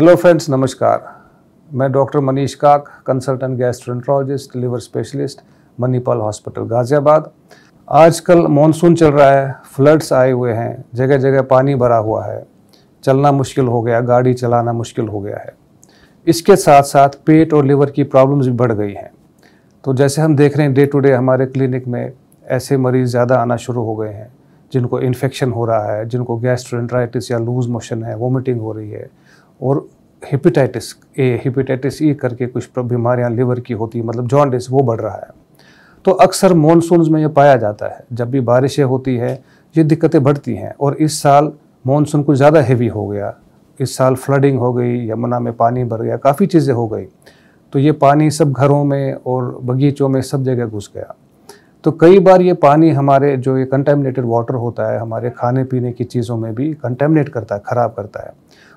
hello friends नमस्कार मैं doctor Manish Kak consultant gastroenterologist liver specialist Manipal hospital Ghaziabad आजकल मानसून चल रहा है फ्लड्स आए हुए हैं जगह जगह पानी भरा हुआ है चलना मुश्किल हो गया गाड़ी चलाना मुश्किल हो गया है इसके साथ साथ पेट और लिवर की प्रॉब्लम्स भी बढ़ गई हैं तो जैसे हम देख रहे हैं डे टू डे हमारे क्लिनिक में ऐसे मरीज़ ज़्यादा आना शुरू हो गए हैं जिनको इन्फेक्शन हो रहा है जिनको गैस्ट्रोइंट्राइटिस या लूज़ मोशन है वोमिटिंग हो रही है और हेपेटाइटिस ए हेपेटाइटिस ई करके कुछ बीमारियां लिवर की होती मतलब जॉन्डिस वो बढ़ रहा है तो अक्सर मानसून में ये पाया जाता है जब भी बारिशें होती है ये दिक्कतें बढ़ती हैं और इस साल मानसून कुछ ज़्यादा हैवी हो गया इस साल फ्लडिंग हो गई यमुना में पानी भर गया काफ़ी चीज़ें हो गई तो ये पानी सब घरों में और बगीचों में सब जगह घुस गया तो कई बार ये पानी हमारे जो ये कंटेमिनेटेड वाटर होता है हमारे खाने पीने की चीज़ों में भी कंटेमिनेट करता है ख़राब करता है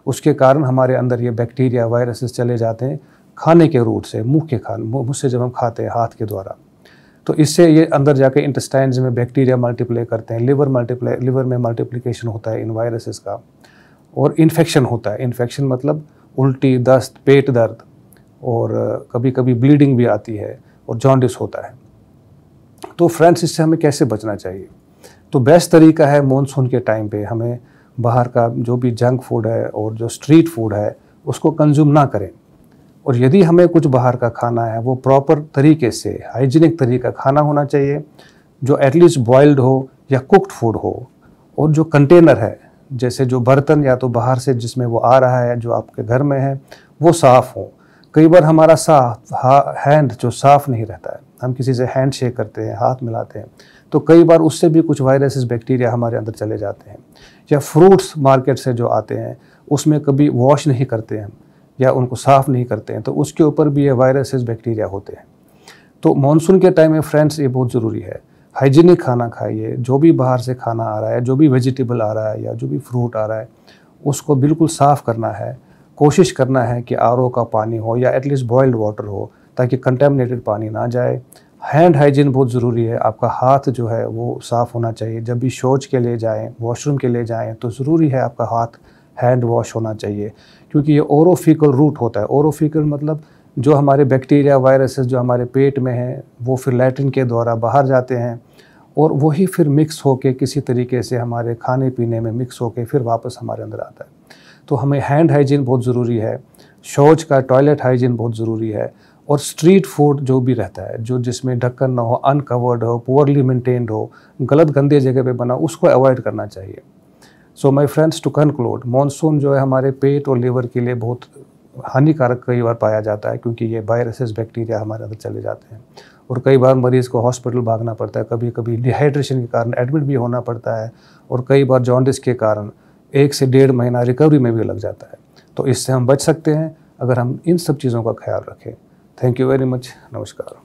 उसके कारण हमारे अंदर ये बैक्टीरिया वायरसेस चले जाते हैं खाने के रूट से मुंह के खान मुँह से जब हम खाते हैं हाथ के द्वारा तो इससे ये अंदर जाके इंटेस्टाइन्स में बैक्टीरिया मल्टीप्लाई करते हैं लिवर मल्टीप्लाई लिवर में मल्टीप्लिकेशन होता है इन वायरसेस का और इन्फेक्शन होता है इन्फेक्शन मतलब उल्टी दस्त पेट दर्द और कभी कभी ब्लीडिंग भी आती है और जॉन्डिस होता है तो फ्रेंड्स इससे हमें कैसे बचना चाहिए तो बेस्ट तरीका है मानसून के टाइम पे हमें बाहर का जो भी जंक फूड है और जो स्ट्रीट फूड है उसको कंज्यूम ना करें और यदि हमें कुछ बाहर का खाना है वो प्रॉपर तरीके से हाइजीनिक तरीका खाना होना चाहिए जो एटलीस्ट बॉयल्ड हो या कुक्ड फूड हो और जो कंटेनर है जैसे जो बर्तन या तो बाहर से जिसमें वो आ रहा है जो आपके घर में है वो साफ़ हो कई बार हमारा साफ हैंड जो साफ़ नहीं रहता है हम किसी से हैंड शेक करते हैं हाथ मिलाते हैं तो कई बार उससे भी कुछ वायरसेस बैक्टीरिया हमारे अंदर चले जाते हैं या फ्रूट्स मार्केट से जो आते हैं उसमें कभी वॉश नहीं करते हैं या उनको साफ़ नहीं करते हैं तो उसके ऊपर भी ये वायरसेस बैक्टीरिया होते हैं तो मानसून के टाइम में फ्रेंड्स ये बहुत ज़रूरी है हाइजीनिक खाना खाइए जो भी बाहर से खाना आ रहा है जो भी वेजिटेबल आ रहा है या जो भी फ्रूट आ रहा है उसको बिल्कुल साफ़ करना है कोशिश करना है कि आर का पानी हो या एटलीस्ट बॉयल्ड वाटर हो ताकि कंटेमिनेटेड पानी ना जाए हैंड हाइजीन बहुत ज़रूरी है आपका हाथ जो है वो साफ़ होना चाहिए जब भी शौच के लिए जाएं वॉशरूम के लिए जाएं तो ज़रूरी है आपका हाथ हैंड वॉश होना चाहिए क्योंकि ये ओरोफिकल रूट होता है ओरोफिकल मतलब जो हमारे बैक्टीरिया वायरसेस जो हमारे पेट में हैं वो फिर लेटरिन के द्वारा बाहर जाते हैं और वही फिर मिक्स होके किसी तरीके से हमारे खाने पीने में मिक्स होके फिर वापस हमारे अंदर आता है तो हमें हैंड हाइजीन बहुत ज़रूरी है शौच का टॉयलेट हाइजीन बहुत ज़रूरी है और स्ट्रीट फूड जो भी रहता है जो जिसमें ढक्कन ना हो अनकवर्ड हो पुअरली मेंटेन्ड हो गलत गंदे जगह पे बना उसको अवॉइड करना चाहिए so my friends to conclude monsoon जो है हमारे पेट और लीवर के लिए बहुत हानिकारक कई बार पाया जाता है क्योंकि ये वायरसेस बैक्टीरिया हमारे अंदर चले जाते हैं और कई बार मरीज़ को हॉस्पिटल भागना पड़ता है कभी कभी डिहाइड्रेशन के कारण एडमिट भी होना पड़ता है और कई बार जॉन्डिस के कारण एक से डेढ़ महीना रिकवरी में भी लग जाता है तो इससे हम बच सकते हैं अगर हम इन सब चीज़ों का ख्याल रखें थैंक यू वेरी मच नमस्कार